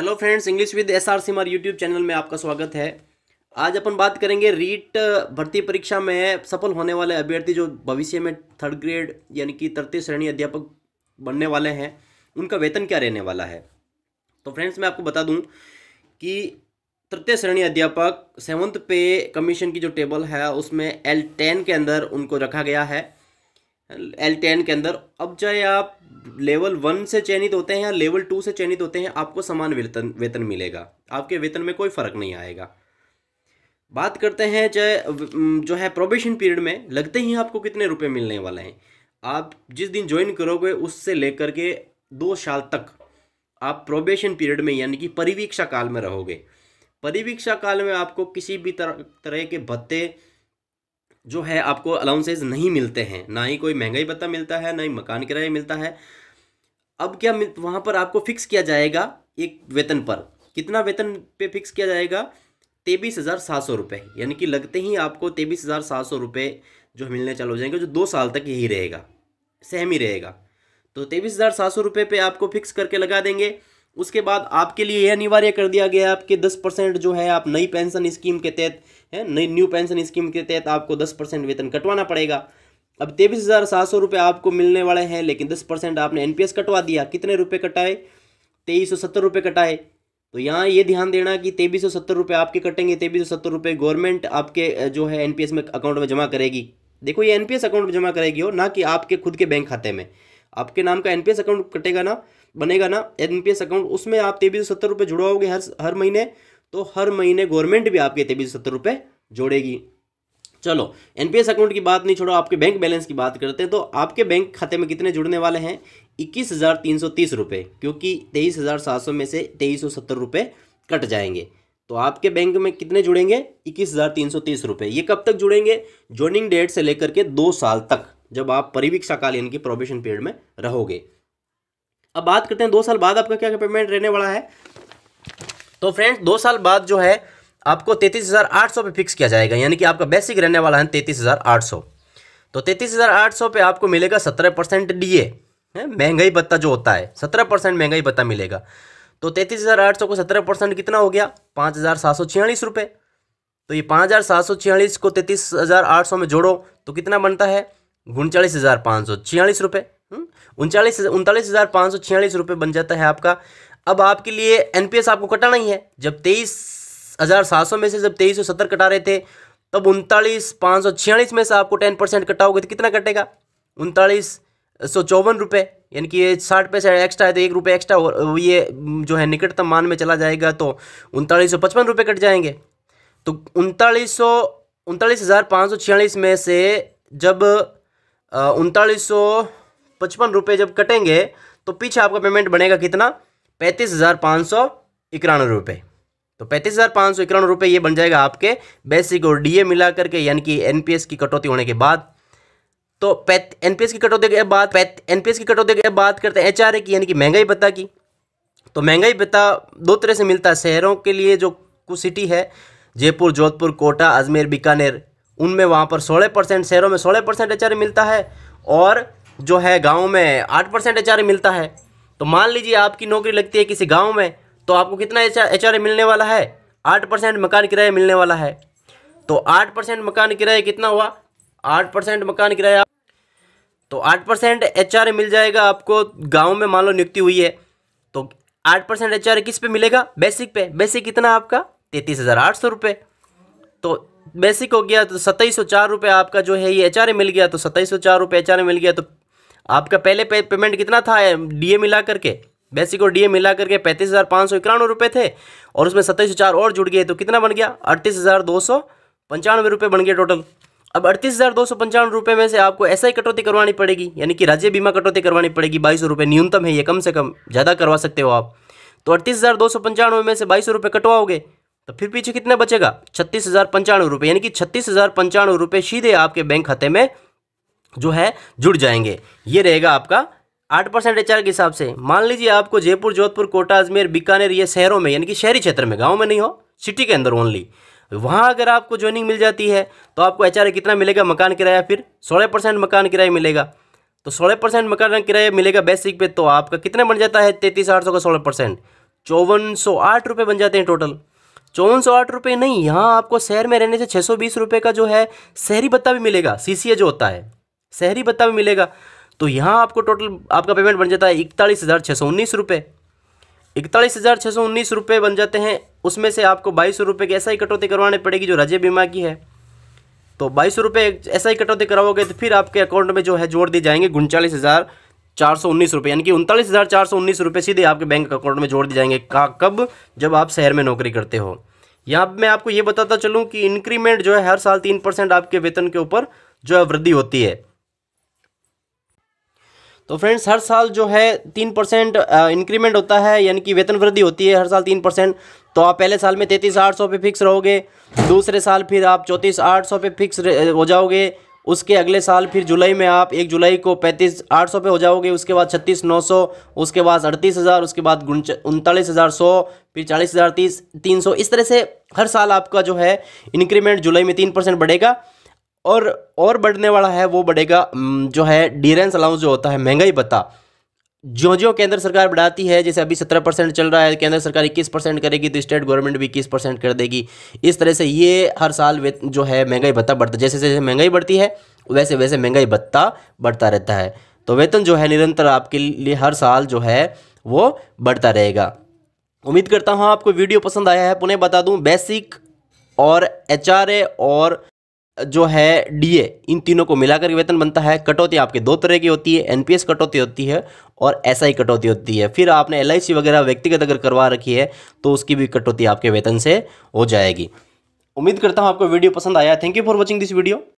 hello friends English with S R Simar YouTube channel में आपका स्वागत है आज अपन बात करेंगे रीट भर्ती परीक्षा में सफल होने वाले अभ्यर्थी जो भविष्य में थर्ड ग्रेड यानी कि तृतीय श्रेणी अध्यापक बनने वाले हैं उनका वेतन क्या रहने वाला है तो फ्रेंड्स मैं आपको बता दूं कि तृतीय श्रेणी अध्यापक सेवन्थ पे कमीशन की जो टेबल है उसमें एल टेन के अंदर उनको रखा गया है एल टेन के अंदर अब चाहे आप लेवल वन से चयनित होते हैं या लेवल टू से चयनित होते हैं आपको समान वेतन वेतन मिलेगा आपके वेतन में कोई फ़र्क नहीं आएगा बात करते हैं चाहे जो है प्रोबेशन पीरियड में लगते ही आपको कितने रुपए मिलने वाले हैं आप जिस दिन ज्वाइन करोगे उससे लेकर के दो साल तक आप प्रोबेशन पीरियड में यानी कि परिवीक्षा काल में रहोगे परिवीक्षा काल में आपको किसी भी तरह तरह के भत्ते जो है आपको अलाउंसेज नहीं मिलते हैं ना ही कोई महंगाई भत्ता मिलता है ना ही मकान किराया मिलता है अब क्या वहाँ पर आपको फिक्स किया जाएगा एक वेतन पर कितना वेतन पे फिक्स किया जाएगा तेईस हज़ार सात सौ रुपये यानी कि लगते ही आपको तेईस हज़ार सात सौ रुपये जो मिलने चालू हो जाएंगे जो दो साल तक यही रहेगा सेम ही रहेगा तो तेईस हज़ार सात सौ रुपये पे आपको फिक्स करके लगा देंगे उसके बाद आपके लिए यह अनिवार्य कर दिया गया आपके दस परसेंट जो है आप नई पेंशन स्कीम के तहत है नई न्यू पेंशन स्कीम के तहत आपको दस परसेंट वेतन कटवाना पड़ेगा अब तेईस हज़ार सात सौ रुपये आपको मिलने वाले हैं लेकिन दस परसेंट आपने एनपीएस कटवा दिया कितने रुपये कटाए तेईस सौ सत्तर कटाए तो यहाँ ये ध्यान देना कि तेईस सौ सत्तर रुपये आपके कटेंगे तेईस सौ सत्तर रुपये गवर्नमेंट आपके जो है एनपीएस में अकाउंट में जमा करेगी देखो ये एनपीएस अकाउंट में जमा करेगी हो ना कि आपके खुद के बैंक खाते में आपके नाम का एनपीएस अकाउंट कटेगा ना बनेगा ना एनपीएस अकाउंट उसमें आप तेईस सौ सत्तर रुपये जुड़वाओगे हर हर महीने तो हर महीने गवर्नमेंट भी आपके तेबीस सत्तर रुपये जोड़ेगी चलो एनपीएस अकाउंट की बात नहीं छोड़ो आपके बैंक बैलेंस की बात करते हैं तो आपके बैंक खाते में कितने जुड़ने वाले हैं इक्कीस हज़ार तीन सौ तीस रुपये क्योंकि तेईस हज़ार सात सौ में से तेईस सौ सत्तर रुपये कट जाएंगे तो आपके बैंक में कितने जुड़ेंगे इक्कीस हज़ार तीन सौ तीस रुपये ये कब तक जुड़ेंगे ज्वाइनिंग डेट से लेकर के दो साल तक जब आप परिवीक्षाकाल यानी कि प्रोबेशन पीरियड में रहोगे अब बात करते हैं दो साल बाद आपका क्या पेमेंट रहने वाला है तो फ्रेंड्स दो साल बाद जो है आपको तैंतीस हज़ार आठ सौ पे फिक्स किया जाएगा यानी कि आपका बेसिक रहने वाला है तैंतीस हज़ार आठ सौ तो तैतीस हज़ार आठ सौ पे आपको मिलेगा सत्रह परसेंट डी ए महंगाई भत्ता जो होता है सत्रह परसेंट महंगाई भत्ता मिलेगा तो तैतीस हज़ार आठ सौ को सत्रह परसेंट कितना हो गया पाँच हज़ार सात सौ छियालीस रुपये तो ये पाँच हज़ार सात सौ छियालीस को तैंतीस हज़ार आठ सौ में जोड़ो तो कितना बनता है उनचालीस हज़ार पाँच सौ छियालीस रुपये हम्म, उनचालीस उनतालीस हज़ार पाँच सौ छियालीस रुपये बन जाता है आपका अब आपके लिए एनपीएस आपको कटा नहीं है जब तेईस हज़ार सात सौ में से जब तेईस सौ सत्तर कटा रहे थे तब उनतालीस पाँच सौ छियालीस में से आपको टेन परसेंट कटाओगे तो कितना कटेगा उनतालीस सौ चौवन रुपये यानी कि ये साठ पैसे एक्स्ट्रा है तो एक रुपये एक्स्ट्रा और ये जो है निकटतम मान में चला जाएगा तो उनतालीस सौ पचपन रुपये कट जाएंगे तो उनतालीस सौ उनतालीस हज़ार पाँच सौ छियालीस में से जब उनतालीस सौ पचपन रुपये जब कटेंगे तो पीछे आपका पेमेंट बनेगा कितना पैंतीस हज़ार पाँच सौ इक्यानवे रुपये तो पैंतीस हज़ार पाँच सौ इक्यानवे रुपये ये बन जाएगा आपके बेसिक और डीए मिला करके यानी कि एनपीएस की कटौती होने के बाद तो पी एनपीएस की कटौती के बाद पी एनपीएस की कटौती के बात करते हैं एचआरए की यानी कि महंगाई भत्ता की तो महंगाई भत्ता दो तरह से मिलता है शहरों के लिए जो कुछ सिटी है जयपुर जोधपुर कोटा अजमेर बीकानेर उनमें वहाँ पर सोलह परसेंट शहरों में सोलह परसेंट एच मिलता है और जो है गाँव में आठ परसेंट एच मिलता है तो मान लीजिए आपकी नौकरी लगती है किसी गाँव में तो आपको कितना एच आर मिलने वाला है आठ परसेंट मकान किराया मिलने वाला है तो आठ परसेंट मकान किराया कितना हुआ आठ परसेंट मकान किराया तो आठ परसेंट एच मिल जाएगा आपको गाँव में मान लो नियुक्ति हुई है तो आठ परसेंट एच किस पे मिलेगा बेसिक पे बेसिक कितना आपका तैतीस हज़ार आठ सौ रुपये तो बेसिक हो गया तो सत्ताईस सौ चार रुपये आपका जो है ये एच मिल गया तो सत्ताईस सौ चार रुपये एच मिल गया तो आपका पहले पे, पेमेंट कितना था डीए मिला करके बेसिक और डीए मिला करके पैंतीस हज़ार पाँच सौ इक्यानवे रुपये थे और उसमें सत्ताईस चार और जुड़ गए तो कितना बन गया अड़तीस हज़ार दो सौ पंचानवे रुपये बन गए टोटल अब अड़तीस हज़ार दो सौ पंचानवे रुपये में से आपको ऐसा ही कटौती करवानी पड़ेगी यानी कि राज्य बीमा कटौती करवानी पड़ेगी बाईस सौ रुपये न्यूनतम है ये कम से कम ज़्यादा करवा सकते हो आप तो अड़तीस हज़ार दो सौ पंचानवे में से बाईस सौ रुपये कटवाओगे तो फिर पीछे कितना बचेगा छत्तीस हज़ार पंचानवे रुपये यानी कि छत्तीस हज़ार पंचानवे रुपये सीधे आपके बैंक खाते में जो है जुड़ जाएंगे ये रहेगा आपका आठ परसेंट एच के हिसाब से मान लीजिए आपको जयपुर जोधपुर कोटा अजमेर बीकानेर ये शहरों में यानी कि शहरी क्षेत्र में गाँव में नहीं हो सिटी के अंदर ओनली वहाँ अगर आपको ज्वाइनिंग मिल जाती है तो आपको एच कितना मिलेगा मकान किराया फिर सोलह परसेंट मकान किराया मिलेगा तो सोलह परसेंट मकान किराया मिलेगा बेसिक पे तो आपका कितना बन जाता है तैतीस आठ सौ का सोलह परसेंट चौवन सौ आठ रुपये बन जाते हैं टोटल चौवन सौ आठ रुपये नहीं यहाँ आपको शहर में रहने से छः सौ बीस रुपये का जो है शहरी भत्ता भी मिलेगा सी जो होता है शहरी भत्ता भी मिलेगा तो यहाँ आपको टोटल आपका पेमेंट बन जाता है इकतालीस हज़ार छः सौ उन्नीस रुपये इकतालीस हज़ार छः सौ उन्नीस रुपये बन जाते हैं उसमें से आपको बाईस सौ रुपये की ऐसा ही कटौती करवानी पड़ेगी जो राज्य बीमा की है तो बाईस सौ रुपये ऐसा ही कटौती कराओगे तो फिर आपके अकाउंट में जो है जोड़ दिए जाएंगे उनचालीस हज़ार चार सौ उन्नीस रुपये यानी कि उनतालीस हज़ार चार सौ उन्नीस रुपये सीधे आपके बैंक अकाउंट में जोड़ दिए जाएंगे कहा कब जब आप शहर में नौकरी करते हो यहाँ मैं आपको ये बताता चलूँ कि इंक्रीमेंट जो है हर साल तीन परसेंट आपके वेतन के ऊपर जो है वृद्धि होती है तो फ्रेंड्स हर साल जो है तीन परसेंट इंक्रीमेंट होता है यानी कि वेतन वृद्धि होती है हर साल तीन परसेंट तो आप पहले साल में तैंतीस आठ सौ पे फिक्स रहोगे दूसरे साल फिर आप चौंतीस आठ सौ पे फिक्स हो जाओगे उसके अगले साल फिर जुलाई में आप एक जुलाई को पैंतीस आठ सौ पे हो जाओगे उसके बाद छत्तीस नौ सौ उसके बाद अड़तीस हज़ार उसके बाद उनतालीस हज़ार सौ फिर चालीस हज़ार तीस तीन सौ इस तरह से हर साल आपका जो है इंक्रीमेंट जुलाई में तीन परसेंट बढ़ेगा और और बढ़ने वाला है वो बढ़ेगा जो है डीरेंस अलाउंस जो होता है महंगाई भत्ता जो जो केंद्र सरकार बढ़ाती है जैसे अभी सत्रह परसेंट चल रहा है केंद्र सरकार इक्कीस परसेंट करेगी तो स्टेट गवर्नमेंट भी इक्कीस परसेंट कर देगी इस तरह से ये हर साल जो है महंगाई भत्ता बढ़ता जैसे जैसे महंगाई बढ़ती है वैसे वैसे महंगाई भत्ता बढ़ता रहता है तो वेतन जो है निरंतर आपके लिए हर साल जो है वो बढ़ता रहेगा उम्मीद करता हूँ आपको वीडियो पसंद आया है पुनः बता दूँ बेसिक और एच और जो है डीए इन तीनों को मिलाकर वेतन बनता है कटौती आपके दो तरह की होती है एनपीएस कटौती होती है और एसआई कटौती होती है फिर आपने एलआईसी वगैरह व्यक्तिगत अगर करवा रखी है तो उसकी भी कटौती आपके वेतन से हो जाएगी उम्मीद करता हूँ आपको वीडियो पसंद आया thank you for watching this video